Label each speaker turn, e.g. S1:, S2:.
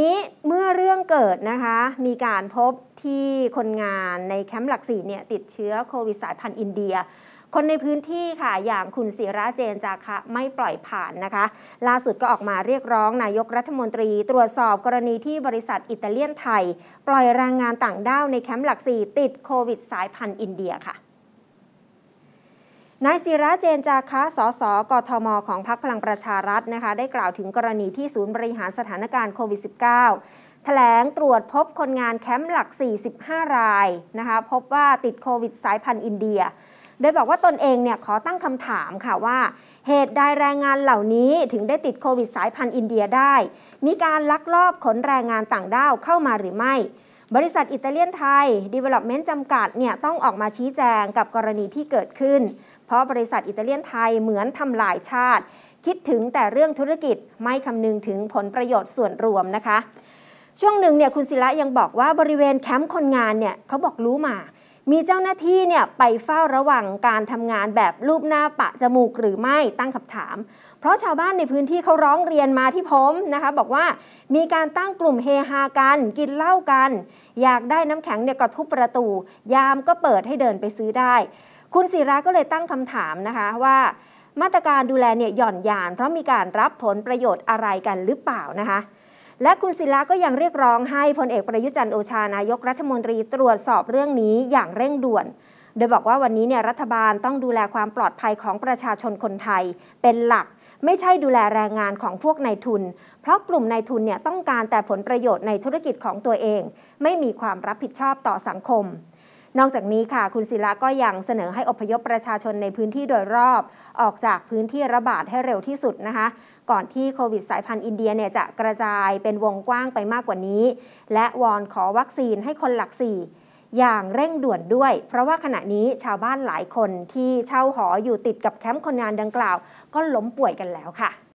S1: นี้เมื่อเรื่องเกิดนะคะ มีการพบที่คนงานในแคมป์หลักสี่เนี่ยติดเชื้อโควิดสายพันธุ์อินเดีย คนในพื้นที่ค่ะอย่างคุณศิระเจนจาคะไม่ปล่อยผ่านนะคะ ล่าสุดก็ออกมาเรียกร้องนายกรัฐมนตรี ตรวจสอบกรณีที่บริษัทอิตาเลียนไทยปล่อยแรงงานต่างด้าวในแคมป์หลักสี่ติดโควิดสายพันธุ์อินเดียค่ะนายศิระเจนจาคะสส กทม ของพรรคพลังประชารัฐนะคะ ได้กล่าวถึงกรณีที่ศูนย์บริหารสถานการณ์โควิด -19 แถลงตรวจพบคนงานแคมป์หลัก 45 รายนะคะ พบว่าติดโควิดสายพันธุ์อินเดีย โดยบอกว่าตนเองเนี่ยขอตั้งคำถามค่ะว่า เหตุใดแรงงานเหล่านี้ถึงได้ติดโควิดสายพันธุ์อินเดียได้ มีการลักลอบขนแรงงานต่างด้าวเข้ามาหรือไม่ บริษัทอิตาเลียนไทยเวล็อ o p มนต์จำกัดเนี่ยต้องออกมาชี้แจงกับกรณีที่เกิดขึ้นเพราะบริษัทอิตาเลียนไทยเหมือนทำลายชาติ คิดถึงแต่เรื่องธุรกิจไม่คำนึงถึงผลประโยชน์ส่วนรวมนะคะ ช่วงหนึ่งเนี่ยคุณศิระยังบอกว่าบริเวณแคมป์คนงานเนี่ยเขาบอกรู้มา มีเจ้าหน้าที่เนี่ยไปเฝ้าระวังการทำงานแบบรูปหน้าปะจมูกหรือไม่ตั้งคำถาม เพราะชาวบ้านในพื้นที่เขาร้องเรียนมาที่ผมนะคะบอกว่ามีการตั้งกลุ่มเฮฮากันกินเหล้ากัน อยากได้น้ำแข็งเนี่ยก็ทุบประตู ยามก็เปิดให้เดินไปซื้อได้คุณศิระก็เลยตั้งคำถามนะคะว่ามาตรการดูแลเนี่ยหย่อนยาน เพราะมีการรับผลประโยชน์อะไรกันหรือเปล่านะคะและคุณศิระก็ยังเรียกร้องให้พลเอกประยุจันทร์โอชานายกรัฐมนตรีตรวจสอบเรื่องนี้อย่างเร่งด่วน โดยบอกว่าวันนี้เนี่ยรัฐบาลต้องดูแลความปลอดภัยของประชาชนคนไทยเป็นหลัก ไม่ใช่ดูแลแรงงานของพวกนายทุน เพราะกลุ่มนายทุนเนี่ยต้องการแต่ผลประโยชน์ในธุรกิจของตัวเอง ไม่มีความรับผิดชอบต่อสังคมนอกจากนี้ค่ะคุณศิลาก็ยังเสนอให้อพยพประชาชนในพื้นที่โดยรอบออกจากพื้นที่ระบาดให้เร็วที่สุดนะคะก่อนที่โควิดสายพันธุ์อินเดียเนี่ยจะกระจายเป็นวงกว้างไปมากกว่านี้ และวอนขอวัคซีนให้คนหลักสี่อย่างเร่งด่วนด้วย เพราะว่าขณะนี้ชาวบ้านหลายคนที่เช่าหออยู่ติดกับแคมป์คนงานดังกล่าว ก็ล้มป่วยกันแล้วค่ะ